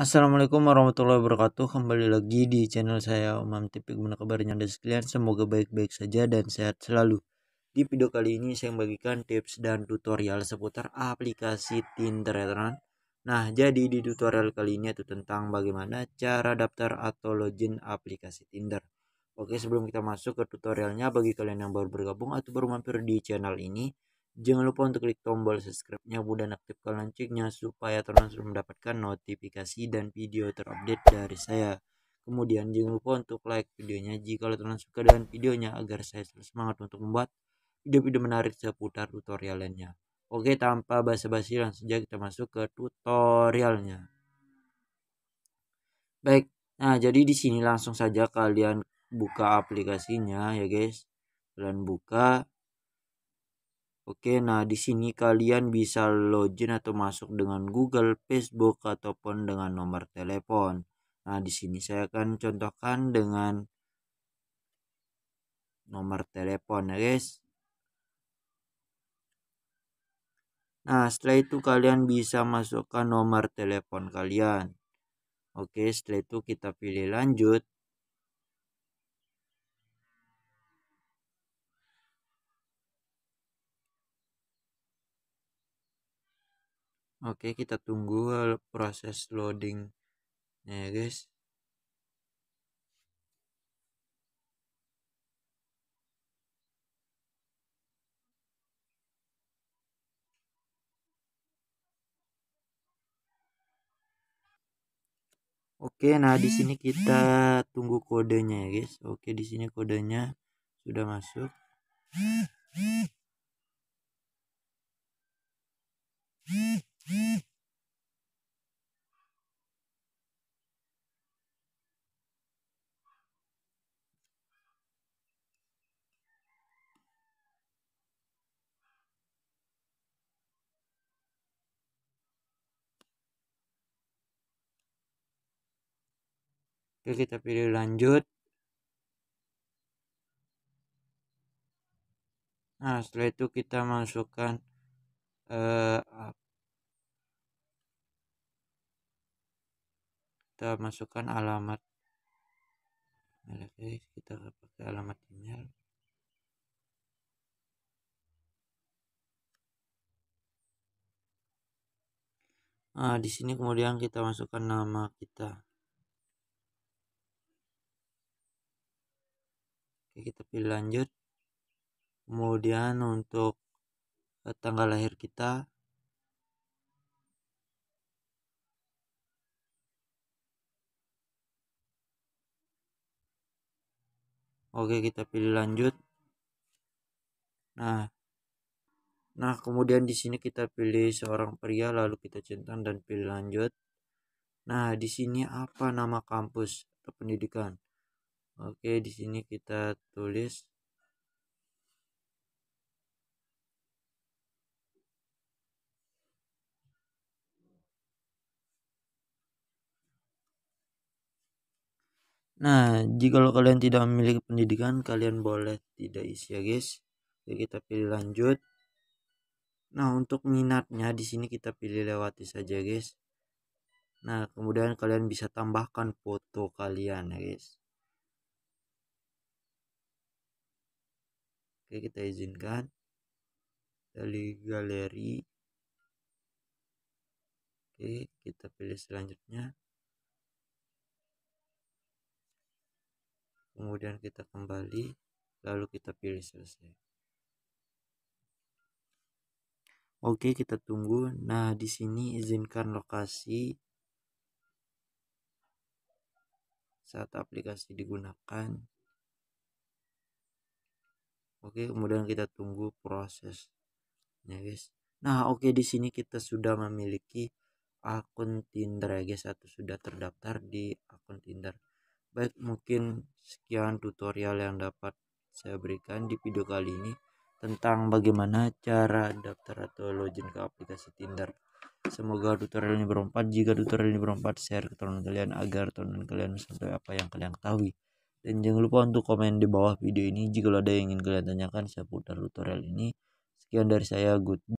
Assalamualaikum warahmatullahi wabarakatuh Kembali lagi di channel saya Umam Tipik Gimana kabarnya anda sekalian Semoga baik-baik saja dan sehat selalu Di video kali ini saya membagikan tips dan tutorial seputar aplikasi Tinder ya, teman Nah jadi di tutorial kali ini itu tentang bagaimana cara daftar atau login aplikasi Tinder Oke sebelum kita masuk ke tutorialnya Bagi kalian yang baru bergabung atau baru mampir di channel ini Jangan lupa untuk klik tombol subscribe-nya dan aktifkan loncengnya supaya teman-teman mendapatkan notifikasi dan video terupdate dari saya. Kemudian jangan lupa untuk like videonya jika teman-teman suka dengan videonya agar saya selalu semangat untuk membuat video-video menarik seputar tutorial lainnya. Oke, tanpa basa-basi langsung saja kita masuk ke tutorialnya. Baik, nah jadi di sini langsung saja kalian buka aplikasinya ya guys. Kalian buka Oke, nah di sini kalian bisa login atau masuk dengan Google, Facebook ataupun dengan nomor telepon. Nah, di sini saya akan contohkan dengan nomor telepon ya, guys. Nah, setelah itu kalian bisa masukkan nomor telepon kalian. Oke, setelah itu kita pilih lanjut. Oke, kita tunggu proses loading ya guys. Oke, nah di sini kita tunggu kodenya ya guys. Oke, di sini kodenya sudah masuk. Oke, kita pilih lanjut. Nah, setelah itu kita masukkan eh, kita masukkan alamat oke kita pakai alamat email Nah, di sini kemudian kita masukkan nama kita. Oke, kita pilih lanjut. Kemudian untuk eh, tanggal lahir kita Oke, kita pilih lanjut. Nah. Nah, kemudian di sini kita pilih seorang pria lalu kita centang dan pilih lanjut. Nah, di sini apa nama kampus atau pendidikan? Oke, di sini kita tulis Nah, jika lo kalian tidak memiliki pendidikan, kalian boleh tidak isi ya guys. oke kita pilih lanjut. Nah, untuk minatnya di sini kita pilih lewati saja guys. Nah, kemudian kalian bisa tambahkan foto kalian ya guys. Oke, kita izinkan. Dari galeri. Oke, kita pilih selanjutnya. kemudian kita kembali lalu kita pilih selesai Oke kita tunggu nah di sini izinkan lokasi saat aplikasi digunakan Oke kemudian kita tunggu prosesnya guys nah oke di sini kita sudah memiliki akun Tinder ya guys atau sudah terdaftar di akun Tinder Baik, mungkin sekian tutorial yang dapat saya berikan di video kali ini tentang bagaimana cara daftar atau login ke aplikasi Tinder. Semoga tutorial ini bermanfaat. Jika tutorial ini bermanfaat, share ke teman kalian agar teman kalian sampai apa yang kalian ketahui. Dan jangan lupa untuk komen di bawah video ini jika ada yang ingin kalian tanyakan seputar tutorial ini. Sekian dari saya, good.